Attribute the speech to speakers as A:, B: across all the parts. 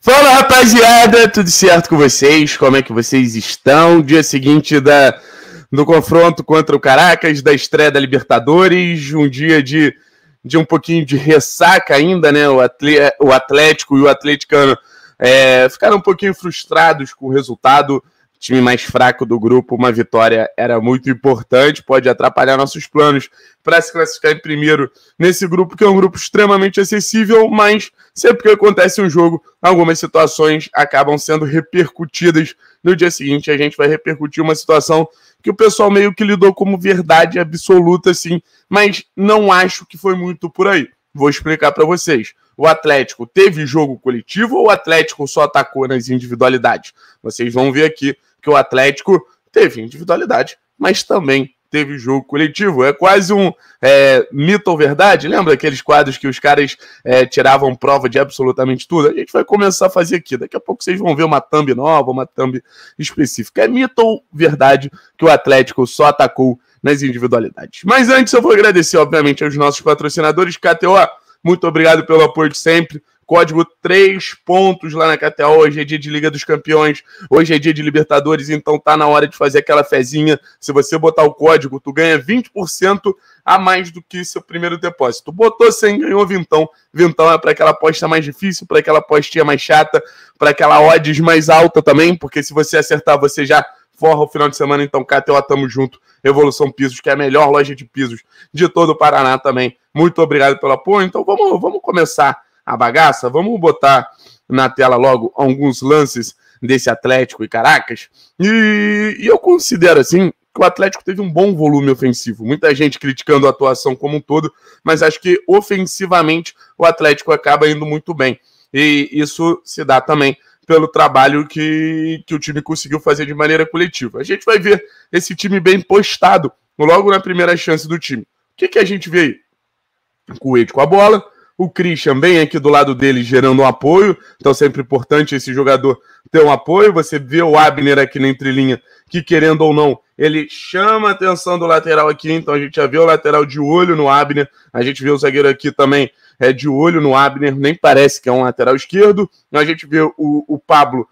A: Fala rapaziada, tudo certo com vocês? Como é que vocês estão? Dia seguinte da, do confronto contra o Caracas, da estreia da Libertadores, um dia de, de um pouquinho de ressaca ainda, né? O, atle, o Atlético e o Atleticano é, ficaram um pouquinho frustrados com o resultado time mais fraco do grupo, uma vitória era muito importante, pode atrapalhar nossos planos para se classificar em primeiro nesse grupo, que é um grupo extremamente acessível, mas sempre que acontece um jogo, algumas situações acabam sendo repercutidas. No dia seguinte, a gente vai repercutir uma situação que o pessoal meio que lidou como verdade absoluta, assim, mas não acho que foi muito por aí. Vou explicar para vocês o Atlético teve jogo coletivo ou o Atlético só atacou nas individualidades? Vocês vão ver aqui que o Atlético teve individualidade, mas também teve jogo coletivo. É quase um é, mito ou verdade. Lembra aqueles quadros que os caras é, tiravam prova de absolutamente tudo? A gente vai começar a fazer aqui. Daqui a pouco vocês vão ver uma thumb nova, uma thumb específica. É mito ou verdade que o Atlético só atacou nas individualidades. Mas antes eu vou agradecer, obviamente, aos nossos patrocinadores. KTO, muito obrigado pelo apoio de sempre código 3 pontos lá na KTO. Hoje é dia de Liga dos Campeões, hoje é dia de Libertadores, então tá na hora de fazer aquela fezinha. Se você botar o código, tu ganha 20% a mais do que seu primeiro depósito. Botou 100, ganhou vintão. Vintão é para aquela aposta mais difícil, para aquela apostinha mais chata, para aquela odds mais alta também, porque se você acertar, você já forra o final de semana. Então, KTO, tamo junto. Revolução Pisos, que é a melhor loja de pisos de todo o Paraná também. Muito obrigado pelo apoio. Então, vamos, vamos começar a bagaça. Vamos botar na tela logo alguns lances desse Atlético e Caracas. E, e eu considero assim que o Atlético teve um bom volume ofensivo. Muita gente criticando a atuação como um todo, mas acho que ofensivamente o Atlético acaba indo muito bem. E isso se dá também pelo trabalho que, que o time conseguiu fazer de maneira coletiva. A gente vai ver esse time bem postado logo na primeira chance do time. O que, que a gente vê aí? Coelho com a bola, o Christian bem aqui do lado dele gerando um apoio, então sempre importante esse jogador ter um apoio. Você vê o Abner aqui na entrelinha, que querendo ou não, ele chama a atenção do lateral aqui, então a gente já vê o lateral de olho no Abner, a gente vê o zagueiro aqui também é de olho no Abner, nem parece que é um lateral esquerdo. A gente vê o, o Pablo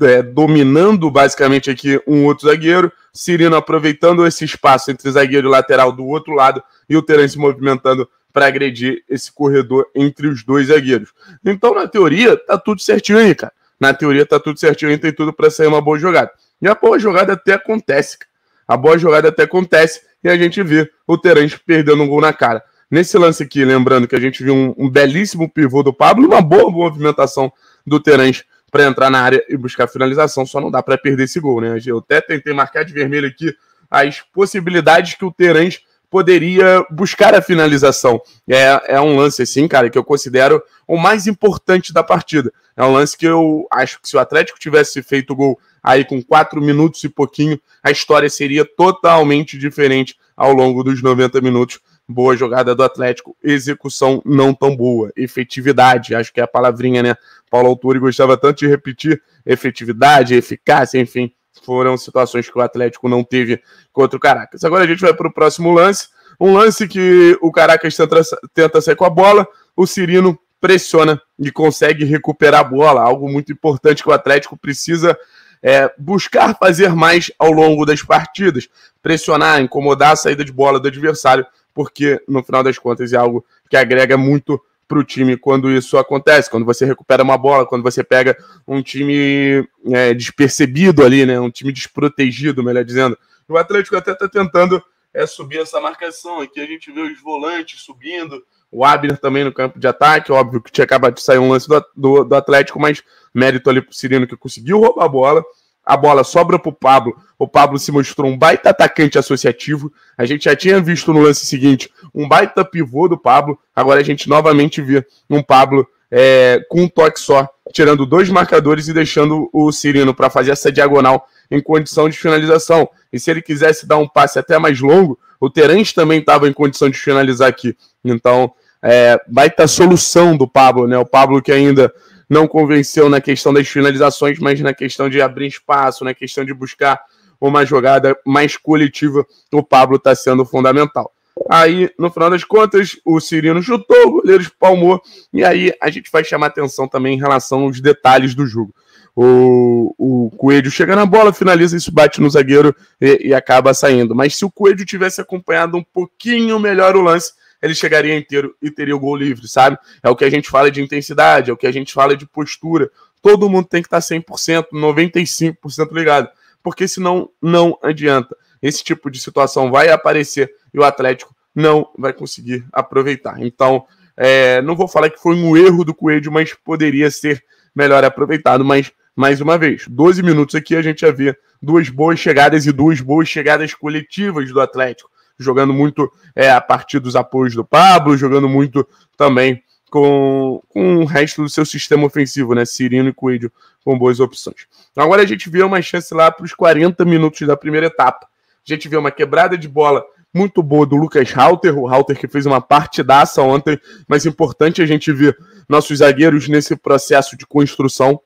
A: é, dominando basicamente aqui um outro zagueiro, Cirino aproveitando esse espaço entre zagueiro e lateral do outro lado e o Terence movimentando para agredir esse corredor entre os dois zagueiros. Então, na teoria, tá tudo certinho aí, cara. Na teoria, tá tudo certinho aí, tem tudo para sair uma boa jogada. E a boa jogada até acontece, cara. A boa jogada até acontece e a gente vê o Terence perdendo um gol na cara. Nesse lance aqui, lembrando que a gente viu um, um belíssimo pivô do Pablo, uma boa movimentação do Terence para entrar na área e buscar finalização, só não dá para perder esse gol, né? Eu até tentei marcar de vermelho aqui as possibilidades que o Terence poderia buscar a finalização. É, é um lance, assim, cara, que eu considero o mais importante da partida. É um lance que eu acho que se o Atlético tivesse feito o gol aí com quatro minutos e pouquinho, a história seria totalmente diferente ao longo dos 90 minutos. Boa jogada do Atlético, execução não tão boa, efetividade, acho que é a palavrinha, né? Paulo Autori gostava tanto de repetir, efetividade, eficácia, enfim, foram situações que o Atlético não teve contra o Caracas. Agora a gente vai para o próximo lance. Um lance que o Caracas tenta, tenta sair com a bola, o Cirino pressiona e consegue recuperar a bola, algo muito importante que o Atlético precisa é, buscar fazer mais ao longo das partidas, pressionar, incomodar a saída de bola do adversário, porque no final das contas é algo que agrega muito para o time quando isso acontece, quando você recupera uma bola, quando você pega um time é, despercebido ali, né? Um time desprotegido, melhor dizendo. O Atlético até está tentando é, subir essa marcação. Aqui a gente vê os volantes subindo, o Abner também no campo de ataque. Óbvio que tinha acabado de sair um lance do, do, do Atlético, mas mérito ali para o Cirino que conseguiu roubar a bola a bola sobra para o Pablo. O Pablo se mostrou um baita atacante associativo. A gente já tinha visto no lance seguinte um baita pivô do Pablo. Agora a gente novamente vê um Pablo é, com um toque só, tirando dois marcadores e deixando o Cirino para fazer essa diagonal em condição de finalização. E se ele quisesse dar um passe até mais longo, o Terence também estava em condição de finalizar aqui. Então, é, baita solução do Pablo, né? O Pablo que ainda não convenceu na questão das finalizações, mas na questão de abrir espaço, na questão de buscar uma jogada mais coletiva, o Pablo está sendo fundamental. Aí, no final das contas, o Cirino chutou, o goleiro espalmou, e aí a gente vai chamar atenção também em relação aos detalhes do jogo. O, o Coelho chega na bola, finaliza, isso bate no zagueiro e, e acaba saindo. Mas se o Coelho tivesse acompanhado um pouquinho melhor o lance, ele chegaria inteiro e teria o gol livre, sabe? É o que a gente fala de intensidade, é o que a gente fala de postura. Todo mundo tem que estar 100%, 95% ligado, porque senão não adianta. Esse tipo de situação vai aparecer e o Atlético não vai conseguir aproveitar. Então, é, não vou falar que foi um erro do Coelho, mas poderia ser melhor aproveitado. Mas, mais uma vez, 12 minutos aqui a gente já vê duas boas chegadas e duas boas chegadas coletivas do Atlético jogando muito é, a partir dos apoios do Pablo, jogando muito também com, com o resto do seu sistema ofensivo, né? Cirino e Coelho com boas opções. Então, agora a gente vê uma chance lá para os 40 minutos da primeira etapa. A gente vê uma quebrada de bola muito boa do Lucas Halter, o Halter que fez uma partidaça ontem, mas importante a gente ver nossos zagueiros nesse processo de construção.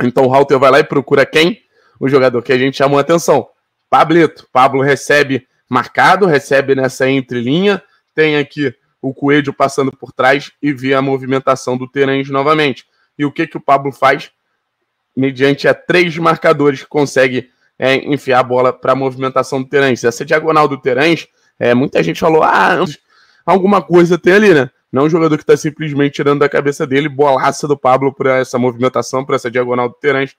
A: Então o Halter vai lá e procura quem? O jogador que a gente chamou a atenção. Pablito. Pablo recebe marcado, recebe nessa entrelinha, tem aqui o Coelho passando por trás e vê a movimentação do Terãs novamente. E o que, que o Pablo faz? Mediante a três marcadores, consegue é, enfiar a bola para a movimentação do Terãs. Essa diagonal do Terãs, é, muita gente falou, ah, alguma coisa tem ali, né? Não um jogador que está simplesmente tirando da cabeça dele, bolaça do Pablo para essa movimentação, para essa diagonal do Terãs.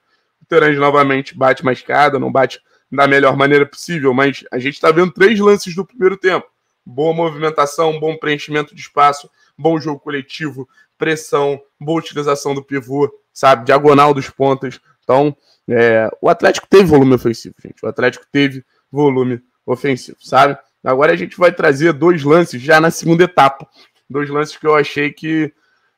A: O Terãs novamente bate escada não bate da melhor maneira possível, mas a gente está vendo três lances do primeiro tempo. Boa movimentação, bom preenchimento de espaço, bom jogo coletivo, pressão, boa utilização do pivô, sabe? Diagonal dos pontas. Então, é, o Atlético teve volume ofensivo, gente. O Atlético teve volume ofensivo, sabe? Agora a gente vai trazer dois lances já na segunda etapa. Dois lances que eu achei que,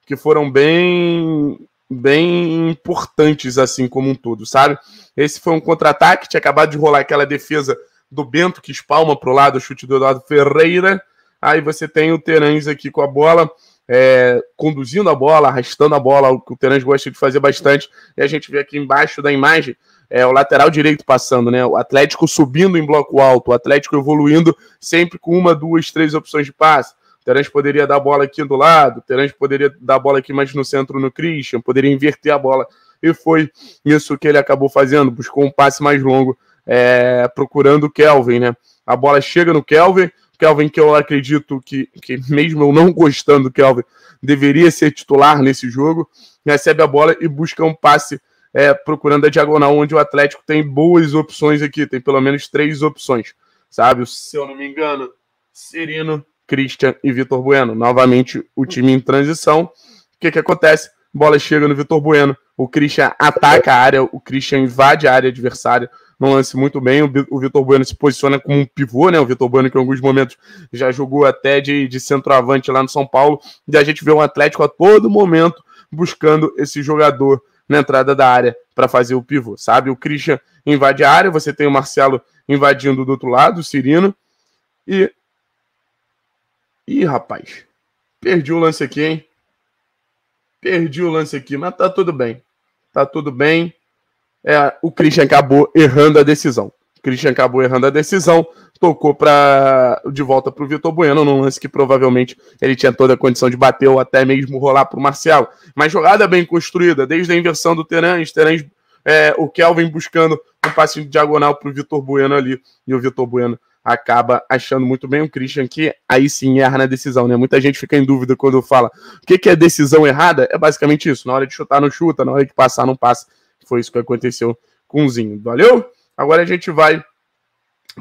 A: que foram bem bem importantes, assim como um todo, sabe? Esse foi um contra-ataque, tinha acabado de rolar aquela defesa do Bento, que espalma para o lado, o chute do Eduardo Ferreira. Aí você tem o Terãs aqui com a bola, é, conduzindo a bola, arrastando a bola, o que o Terãs gosta de fazer bastante. E a gente vê aqui embaixo da imagem é, o lateral direito passando, né? O Atlético subindo em bloco alto, o Atlético evoluindo sempre com uma, duas, três opções de passe. Terence poderia dar a bola aqui do lado, Terence poderia dar a bola aqui mais no centro no Christian, poderia inverter a bola. E foi isso que ele acabou fazendo, buscou um passe mais longo, é, procurando o Kelvin, né? A bola chega no Kelvin, Kelvin que eu acredito que, que mesmo eu não gostando do Kelvin, deveria ser titular nesse jogo, recebe a bola e busca um passe é, procurando a diagonal, onde o Atlético tem boas opções aqui, tem pelo menos três opções, sabe? Se eu não me engano, Serino, Christian e Vitor Bueno. Novamente, o time em transição. O que, que acontece? Bola chega no Vitor Bueno. O Christian ataca a área, o Christian invade a área adversária Não lance muito bem. O Vitor Bueno se posiciona como um pivô, né? O Vitor Bueno, que em alguns momentos já jogou até de, de centroavante lá no São Paulo. E a gente vê o um Atlético a todo momento buscando esse jogador na entrada da área para fazer o pivô, sabe? O Christian invade a área, você tem o Marcelo invadindo do outro lado, o Cirino. E Ih, rapaz. Perdi o lance aqui, hein? Perdi o lance aqui, mas tá tudo bem. Tá tudo bem. É, o Christian acabou errando a decisão. O Christian acabou errando a decisão, tocou para de volta para o Vitor Bueno num lance que provavelmente ele tinha toda a condição de bater ou até mesmo rolar para o Marcial. Mas jogada bem construída, desde a inversão do Terãs, Terãs é, o Kelvin buscando um passe diagonal para o Vitor Bueno ali e o Vitor Bueno acaba achando muito bem o Christian, que aí sim erra na decisão, né? Muita gente fica em dúvida quando fala o que, que é decisão errada. É basicamente isso: na hora de chutar, não chuta, na hora de passar, não passa. Foi isso que aconteceu com o Zinho. Valeu? Agora a gente vai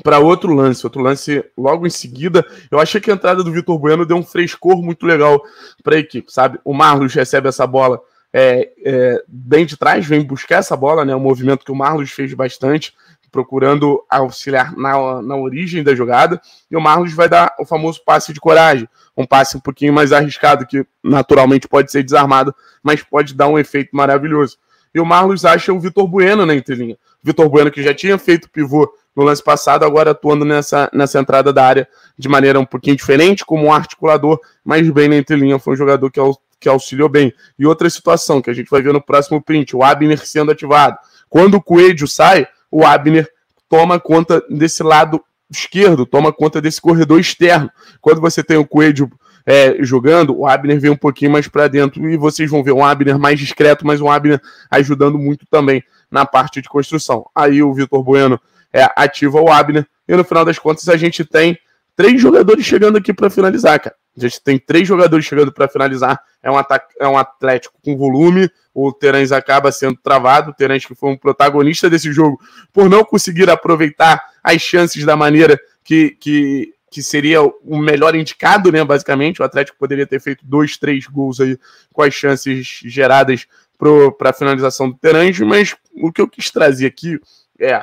A: para outro lance, outro lance logo em seguida. Eu achei que a entrada do Vitor Bueno deu um frescor muito legal para a equipe, sabe? O Marlos recebe essa bola é, é, bem de trás, vem buscar essa bola, né? É um movimento que o Marlos fez bastante procurando auxiliar na, na origem da jogada, e o Marlos vai dar o famoso passe de coragem, um passe um pouquinho mais arriscado, que naturalmente pode ser desarmado, mas pode dar um efeito maravilhoso. E o Marlos acha o Vitor Bueno na entrelinha. Vitor Bueno, que já tinha feito pivô no lance passado, agora atuando nessa, nessa entrada da área de maneira um pouquinho diferente, como um articulador, mas bem na entrelinha. Foi um jogador que, que auxiliou bem. E outra situação que a gente vai ver no próximo print: o Abner sendo ativado. Quando o Coelho sai, o Abner toma conta desse lado esquerdo, toma conta desse corredor externo. Quando você tem o Coelho é, jogando, o Abner vem um pouquinho mais para dentro e vocês vão ver um Abner mais discreto, mas um Abner ajudando muito também na parte de construção. Aí o Vitor Bueno é, ativa o Abner e no final das contas a gente tem três jogadores chegando aqui para finalizar, cara. A gente tem três jogadores chegando para finalizar. É um, ataque, é um Atlético com volume. O Terãs acaba sendo travado. O Terãs, que foi um protagonista desse jogo, por não conseguir aproveitar as chances da maneira que, que, que seria o melhor indicado, né? Basicamente, o Atlético poderia ter feito dois, três gols aí com as chances geradas para a finalização do Terãs. Mas o que eu quis trazer aqui é: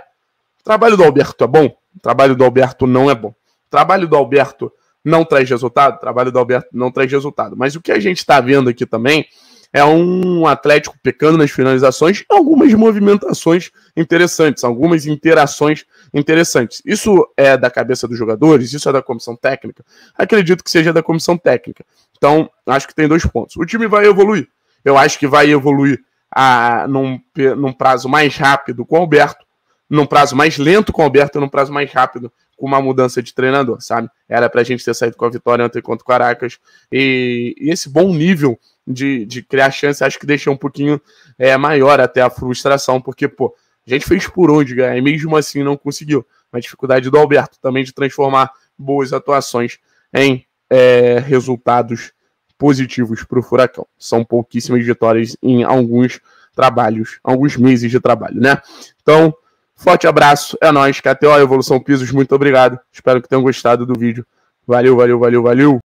A: o trabalho do Alberto é bom? O trabalho do Alberto não é bom. O trabalho do Alberto não traz resultado, o trabalho do Alberto não traz resultado. Mas o que a gente está vendo aqui também é um Atlético pecando nas finalizações algumas movimentações interessantes, algumas interações interessantes. Isso é da cabeça dos jogadores, isso é da comissão técnica. Acredito que seja da comissão técnica. Então, acho que tem dois pontos. O time vai evoluir. Eu acho que vai evoluir a, ah, num, num prazo mais rápido com o Alberto, num prazo mais lento com o Alberto, num prazo mais rápido com uma mudança de treinador, sabe? Era pra gente ter saído com a vitória ontem contra o Caracas. E, e esse bom nível de, de, criar chance, acho que deixa um pouquinho é, maior até a frustração, porque, pô, a gente fez por onde ganhar e mesmo assim não conseguiu. Uma dificuldade do Alberto também de transformar boas atuações em é, resultados positivos para o Furacão. São pouquíssimas vitórias em alguns trabalhos, alguns meses de trabalho, né? Então, Forte abraço, é nóis, KTO, Evolução Pisos, muito obrigado. Espero que tenham gostado do vídeo. Valeu, valeu, valeu, valeu.